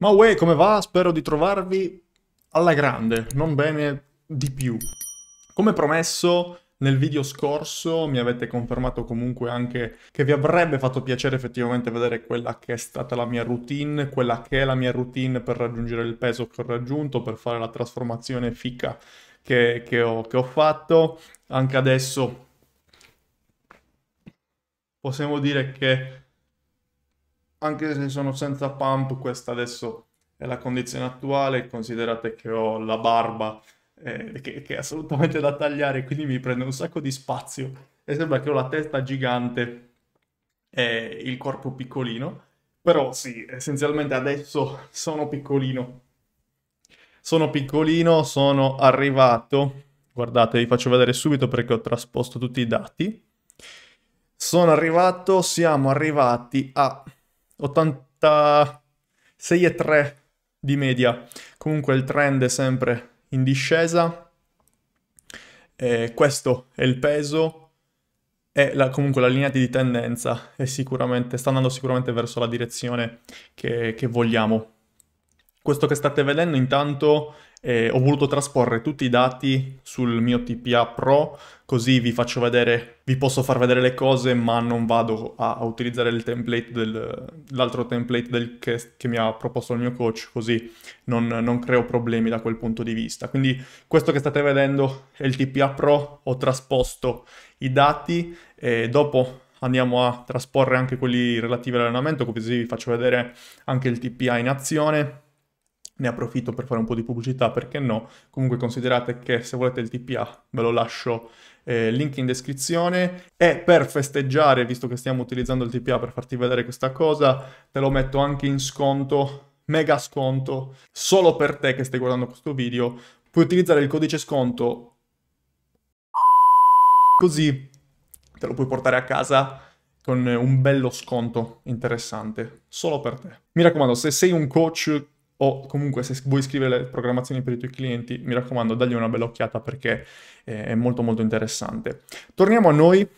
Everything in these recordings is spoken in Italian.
Ma uè, come va? Spero di trovarvi alla grande, non bene di più. Come promesso nel video scorso mi avete confermato comunque anche che vi avrebbe fatto piacere effettivamente vedere quella che è stata la mia routine, quella che è la mia routine per raggiungere il peso che ho raggiunto, per fare la trasformazione fica che, che, ho, che ho fatto. Anche adesso possiamo dire che anche se sono senza pump, questa adesso è la condizione attuale, considerate che ho la barba eh, che, che, è assolutamente da tagliare, quindi mi prende un sacco di spazio e sembra che ho la testa gigante e il corpo piccolino, però sì, essenzialmente adesso sono piccolino. Sono piccolino, sono arrivato, guardate, vi faccio vedere subito perché ho trasposto tutti i dati. Sono arrivato, siamo arrivati a 86,3 di media. Comunque il trend è sempre in discesa. E questo è il peso e la, comunque la linea di tendenza è sicuramente, sta andando sicuramente verso la direzione che, che vogliamo. Questo che state vedendo intanto eh, ho voluto trasporre tutti i dati sul mio TPA Pro, così vi faccio vedere, vi posso far vedere le cose, ma non vado a, a utilizzare il template del, l'altro template del, che, che, mi ha proposto il mio coach, così non, non, creo problemi da quel punto di vista. Quindi questo che state vedendo è il TPA Pro, ho trasposto i dati e dopo andiamo a trasporre anche quelli relativi all'allenamento, così vi faccio vedere anche il TPA in azione ne approfitto per fare un po' di pubblicità, perché no? Comunque considerate che se volete il TPA ve lo lascio eh, link in descrizione e per festeggiare, visto che stiamo utilizzando il TPA per farti vedere questa cosa, te lo metto anche in sconto, mega sconto, solo per te che stai guardando questo video, puoi utilizzare il codice sconto così te lo puoi portare a casa con un bello sconto interessante, solo per te. Mi raccomando, se sei un coach o comunque se vuoi scrivere le programmazioni per i tuoi clienti, mi raccomando, dagli una bella occhiata perché eh, è molto molto interessante. Torniamo a noi.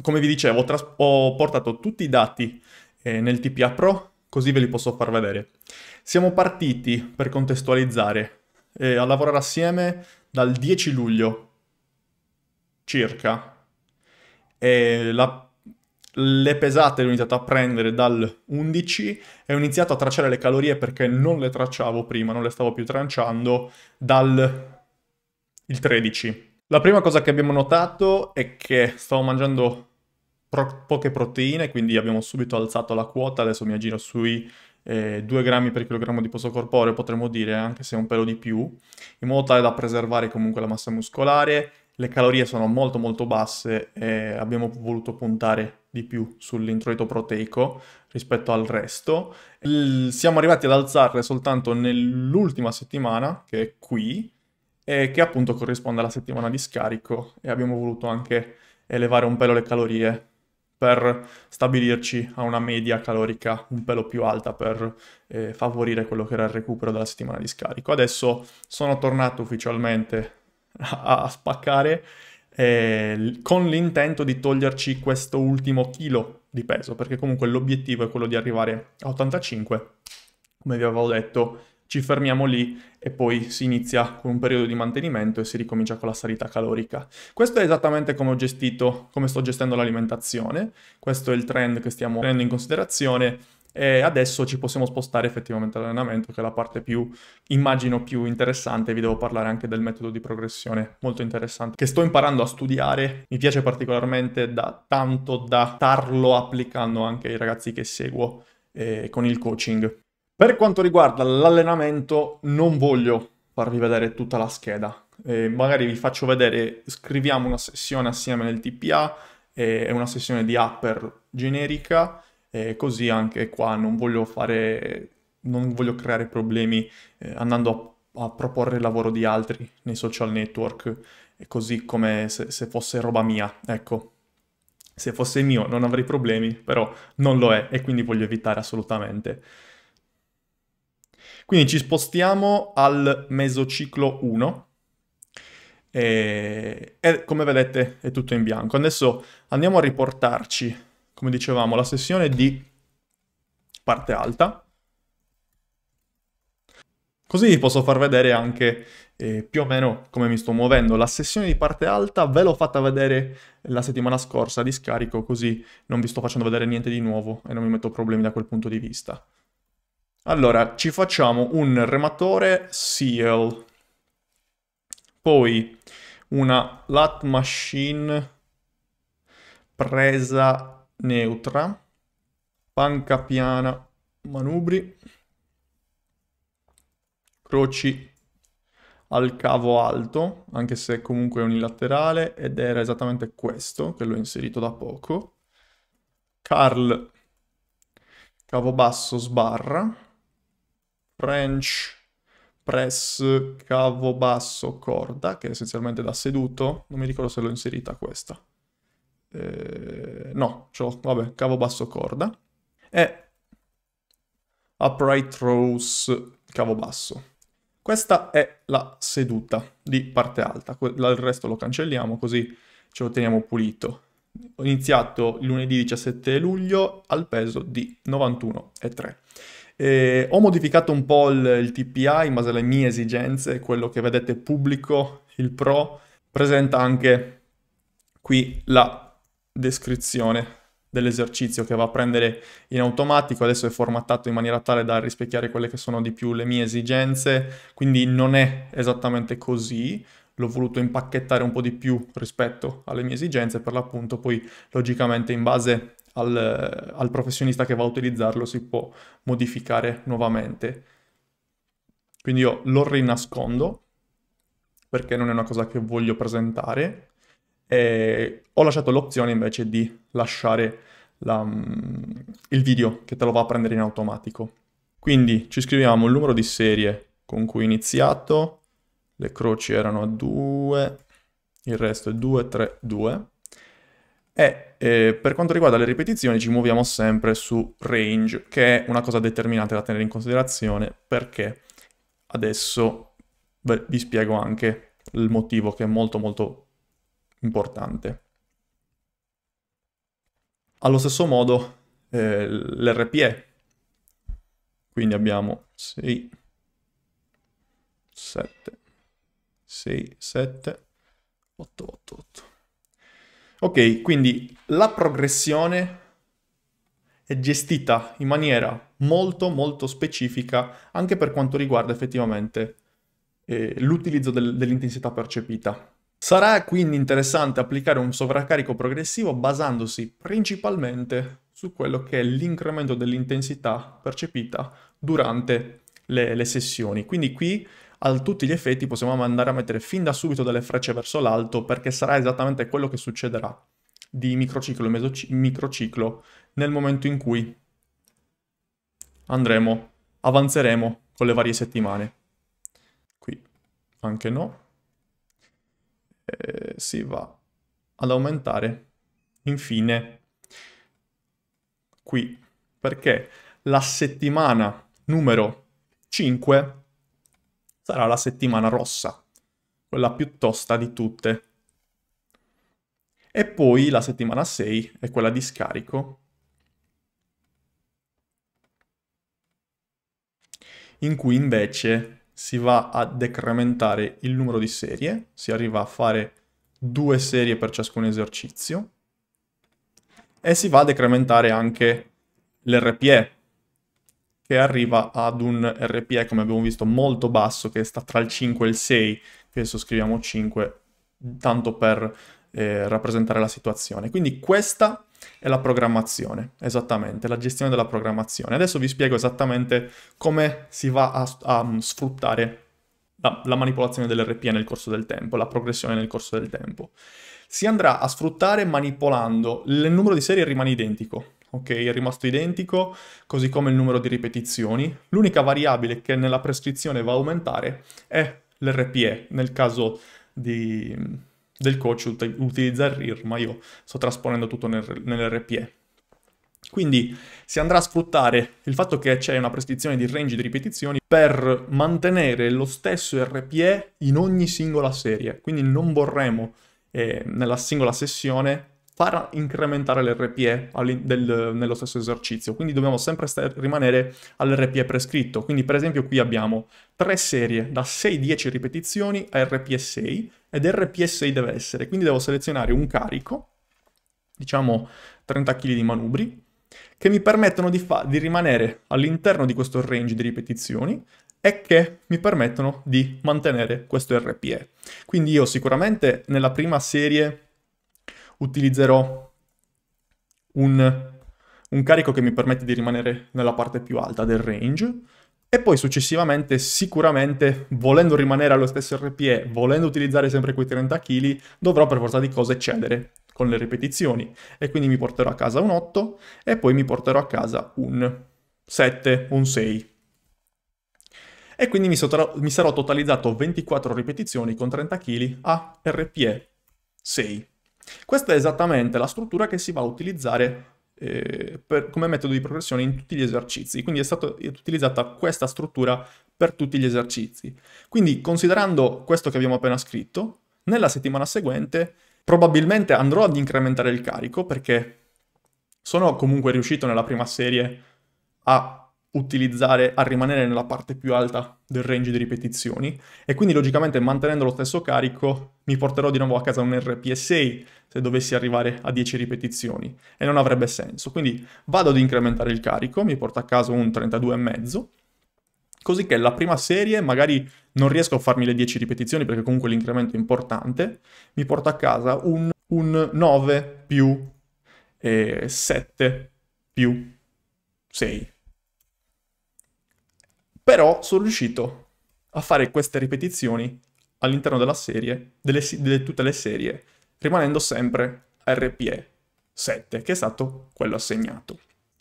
Come vi dicevo, tras- ho portato tutti i dati eh, nel TPA Pro, così ve li posso far vedere. Siamo partiti, per contestualizzare, eh, a lavorare assieme dal 10 luglio circa. E la le pesate le ho iniziato a prendere dal 11 e ho iniziato a tracciare le calorie perché non le tracciavo prima, non le stavo più tracciando dal 13. La prima cosa che abbiamo notato è che stavo mangiando pro poche proteine, quindi abbiamo subito alzato la quota, adesso mi aggiro sui eh, 2 grammi per chilogrammo di posto corporeo, potremmo dire anche se un pelo di più, in modo tale da preservare comunque la massa muscolare, le calorie sono molto molto basse e abbiamo voluto puntare di più sull'introito proteico rispetto al resto. L- siamo arrivati ad alzarle soltanto nell'ultima settimana, che è qui, e che appunto corrisponde alla settimana di scarico e abbiamo voluto anche elevare un pelo le calorie per stabilirci a una media calorica un pelo più alta per eh, favorire quello che era il recupero della settimana di scarico. Adesso sono tornato ufficialmente a, a spaccare eh, con l'intento di toglierci questo ultimo chilo di peso, perché comunque l'obiettivo è quello di arrivare a 85, come vi avevo detto, ci fermiamo lì e poi si inizia con un periodo di mantenimento e si ricomincia con la salita calorica. Questo è esattamente come ho gestito, come sto gestendo l'alimentazione, questo è il trend che stiamo prendendo in considerazione e adesso ci possiamo spostare effettivamente all'allenamento, che è la parte più, immagino, più interessante. Vi devo parlare anche del metodo di progressione, molto interessante, che sto imparando a studiare. Mi piace particolarmente da tanto da starlo applicando anche ai ragazzi che seguo eh, con il coaching. Per quanto riguarda l'allenamento, non voglio farvi vedere tutta la scheda. Eh, magari vi faccio vedere, scriviamo una sessione assieme nel TPA, è una sessione di upper generica, eh, così anche qua non voglio fare, non voglio creare problemi eh, andando a, a, proporre il lavoro di altri nei social network, così come se, se fosse roba mia, ecco. Se fosse mio non avrei problemi, però non lo è e quindi voglio evitare assolutamente. Quindi ci spostiamo al mesociclo 1 e, e, come vedete è tutto in bianco. Adesso andiamo a riportarci come dicevamo, la sessione di parte alta. Così vi posso far vedere anche eh, più o meno come mi sto muovendo. La sessione di parte alta ve l'ho fatta vedere la settimana scorsa di scarico, così non vi sto facendo vedere niente di nuovo e non mi metto problemi da quel punto di vista. Allora, ci facciamo un rematore seal, poi una lat machine presa neutra, panca piana, manubri, croci al cavo alto, anche se comunque è unilaterale, ed era esattamente questo che l'ho inserito da poco. Carl, cavo basso, sbarra, French, press, cavo basso, corda, che è essenzialmente da seduto, non mi ricordo se l'ho inserita questa eh, no, cioè, vabbè, cavo basso corda e upright rows cavo basso. Questa è la seduta di parte alta, il resto lo cancelliamo così ce lo teniamo pulito. Ho iniziato lunedì 17 luglio al peso di 91,3. Eh, ho modificato un po' il, il TPI in base alle mie esigenze, quello che vedete pubblico, il Pro, presenta anche qui la descrizione dell'esercizio che va a prendere in automatico, adesso è formattato in maniera tale da rispecchiare quelle che sono di più le mie esigenze, quindi non è esattamente così, l'ho voluto impacchettare un po' di più rispetto alle mie esigenze, per l'appunto poi logicamente in base al, al professionista che va a utilizzarlo si può modificare nuovamente. Quindi io lo rinascondo perché non è una cosa che voglio presentare, e ho lasciato l'opzione invece di lasciare la, mm, il video che te lo va a prendere in automatico. Quindi ci scriviamo il numero di serie con cui ho iniziato, le croci erano 2, il resto è 2, 3, 2. E eh, per quanto riguarda le ripetizioni ci muoviamo sempre su range, che è una cosa determinante da tenere in considerazione perché adesso beh, vi spiego anche il motivo che è molto molto importante. Allo stesso modo eh, l'RPE, quindi abbiamo 6, 7, 6, 7, 8, 8, 8. Ok, quindi la progressione è gestita in maniera molto molto specifica anche per quanto riguarda effettivamente eh, l'utilizzo del, dell'intensità percepita. Sarà quindi interessante applicare un sovraccarico progressivo basandosi principalmente su quello che è l'incremento dell'intensità percepita durante le, le, sessioni. Quindi qui a tutti gli effetti possiamo andare a mettere fin da subito delle frecce verso l'alto perché sarà esattamente quello che succederà di microciclo e microciclo nel momento in cui andremo, avanzeremo con le varie settimane. Qui anche no eh, si va ad aumentare infine qui perché la settimana numero 5 sarà la settimana rossa, quella più tosta di tutte. E poi la settimana 6 è quella di scarico, in cui invece si va a decrementare il numero di serie, si arriva a fare due serie per ciascun esercizio e si va a decrementare anche l'RPE che arriva ad un RPE come abbiamo visto molto basso che sta tra il 5 e il 6, adesso scriviamo 5 tanto per eh, rappresentare la situazione. Quindi questa è la programmazione, esattamente, la gestione della programmazione. Adesso vi spiego esattamente come si va a, a sfruttare la, la manipolazione dell'RPA nel corso del tempo, la progressione nel corso del tempo. Si andrà a sfruttare manipolando, il numero di serie rimane identico, ok? È rimasto identico, così come il numero di ripetizioni. L'unica variabile che nella prescrizione va a aumentare è l'RPE, nel caso di del coach ut- utilizza il RIR, ma io sto trasponendo tutto nel, nell'RPE. Quindi si andrà a sfruttare il fatto che c'è una prescrizione di range di ripetizioni per mantenere lo stesso RPE in ogni singola serie, quindi non vorremmo eh, nella singola sessione far incrementare l'RPE del, nello stesso esercizio, quindi dobbiamo sempre rimanere all'RPE prescritto. Quindi per esempio qui abbiamo tre serie da 6-10 ripetizioni a RPE 6 ed RPE 6 deve essere, quindi devo selezionare un carico, diciamo 30 kg di manubri, che mi permettono di, di rimanere all'interno di questo range di ripetizioni e che mi permettono di mantenere questo RPE. Quindi io sicuramente nella prima serie utilizzerò un, un carico che mi permette di rimanere nella parte più alta del range e poi successivamente sicuramente volendo rimanere allo stesso RPE, volendo utilizzare sempre quei 30 kg, dovrò per forza di cose cedere con le ripetizioni e quindi mi porterò a casa un 8 e poi mi porterò a casa un 7, un 6. E quindi mi, sotra- mi sarò totalizzato 24 ripetizioni con 30 kg a RPE 6. Questa è esattamente la struttura che si va a utilizzare eh, per, come metodo di progressione in tutti gli esercizi, quindi è stata utilizzata questa struttura per tutti gli esercizi. Quindi considerando questo che abbiamo appena scritto, nella settimana seguente probabilmente andrò ad incrementare il carico perché sono comunque riuscito nella prima serie a utilizzare a rimanere nella parte più alta del range di ripetizioni e quindi logicamente mantenendo lo stesso carico mi porterò di nuovo a casa un RPSA se dovessi arrivare a 10 ripetizioni e non avrebbe senso. Quindi vado ad incrementare il carico, mi porto a casa un 32,5 così che la prima serie magari non riesco a farmi le 10 ripetizioni perché comunque l'incremento è importante, mi porto a casa un, un 9 più eh, 7 più 6 però sono riuscito a fare queste ripetizioni all'interno della serie, delle, delle, tutte le serie, rimanendo sempre RPE 7, che è stato quello assegnato.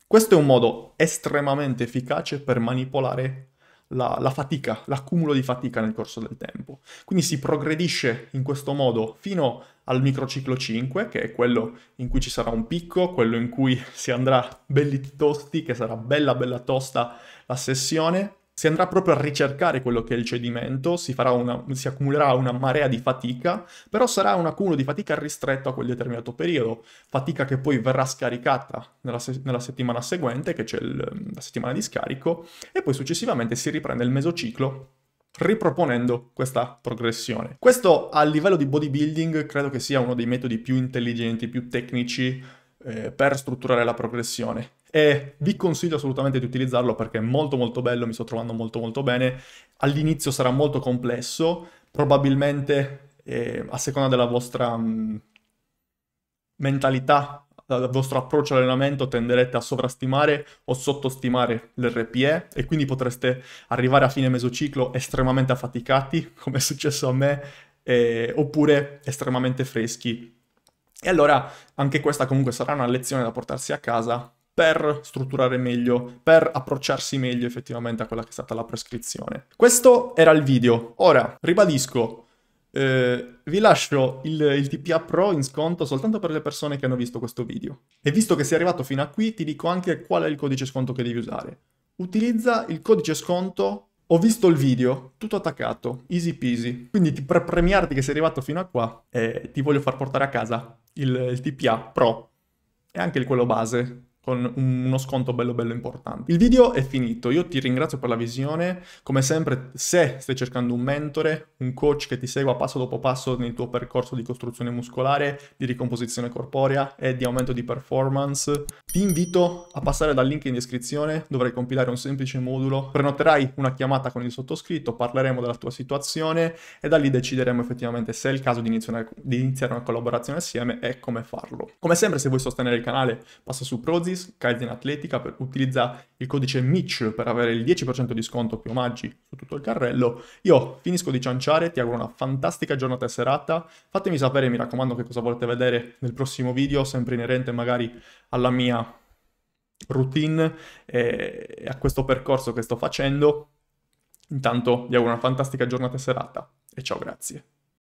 Questo è un modo estremamente efficace per manipolare la, la fatica, l'accumulo di fatica nel corso del tempo. Quindi si progredisce in questo modo fino al microciclo 5, che è quello in cui ci sarà un picco, quello in cui si andrà belli tosti, che sarà bella bella tosta la sessione, si andrà proprio a ricercare quello che è il cedimento, si, una, si, accumulerà una marea di fatica, però sarà un accumulo di fatica ristretto a quel determinato periodo, fatica che poi verrà scaricata nella, se- nella settimana seguente, che c'è il, la settimana di scarico, e poi successivamente si riprende il mesociclo riproponendo questa progressione. Questo a livello di bodybuilding credo che sia uno dei metodi più intelligenti, più tecnici eh, per strutturare la progressione e vi consiglio assolutamente di utilizzarlo perché è molto molto bello, mi sto trovando molto molto bene. All'inizio sarà molto complesso, probabilmente eh, a seconda della vostra mh, mm, mentalità, del vostro approccio all'allenamento tenderete a sovrastimare o sottostimare l'RPE e quindi potreste arrivare a fine mesociclo estremamente affaticati, come è successo a me, eh, oppure estremamente freschi. E allora anche questa comunque sarà una lezione da portarsi a casa per strutturare meglio, per approcciarsi meglio effettivamente a quella che è stata la prescrizione. Questo era il video. Ora, ribadisco, eh, vi lascio il, il, TPA Pro in sconto soltanto per le persone che hanno visto questo video. E visto che sei arrivato fino a qui, ti dico anche qual è il codice sconto che devi usare. Utilizza il codice sconto ho visto il video, tutto attaccato, easy peasy. Quindi ti, per premiarti che sei arrivato fino a qua, eh, ti voglio far portare a casa il, il TPA Pro e anche il quello base con uno sconto bello bello importante. Il video è finito, io ti ringrazio per la visione, come sempre se stai cercando un mentore, un coach che ti segua passo dopo passo nel tuo percorso di costruzione muscolare, di ricomposizione corporea e di aumento di performance, ti invito a passare dal link in descrizione, dovrai compilare un semplice modulo, prenoterai una chiamata con il sottoscritto, parleremo della tua situazione e da lì decideremo effettivamente se è il caso di iniziare, di iniziare una collaborazione assieme e come farlo. Come sempre se vuoi sostenere il canale passa su Prozis, Stories, Kaizen Atletica, per, utilizza il codice MICH per avere il 10% di sconto più omaggi su tutto il carrello. Io finisco di cianciare, ti auguro una fantastica giornata e serata. Fatemi sapere, mi raccomando, che cosa volete vedere nel prossimo video, sempre inerente magari alla mia routine e a questo percorso che sto facendo. Intanto vi auguro una fantastica giornata e serata e ciao, grazie.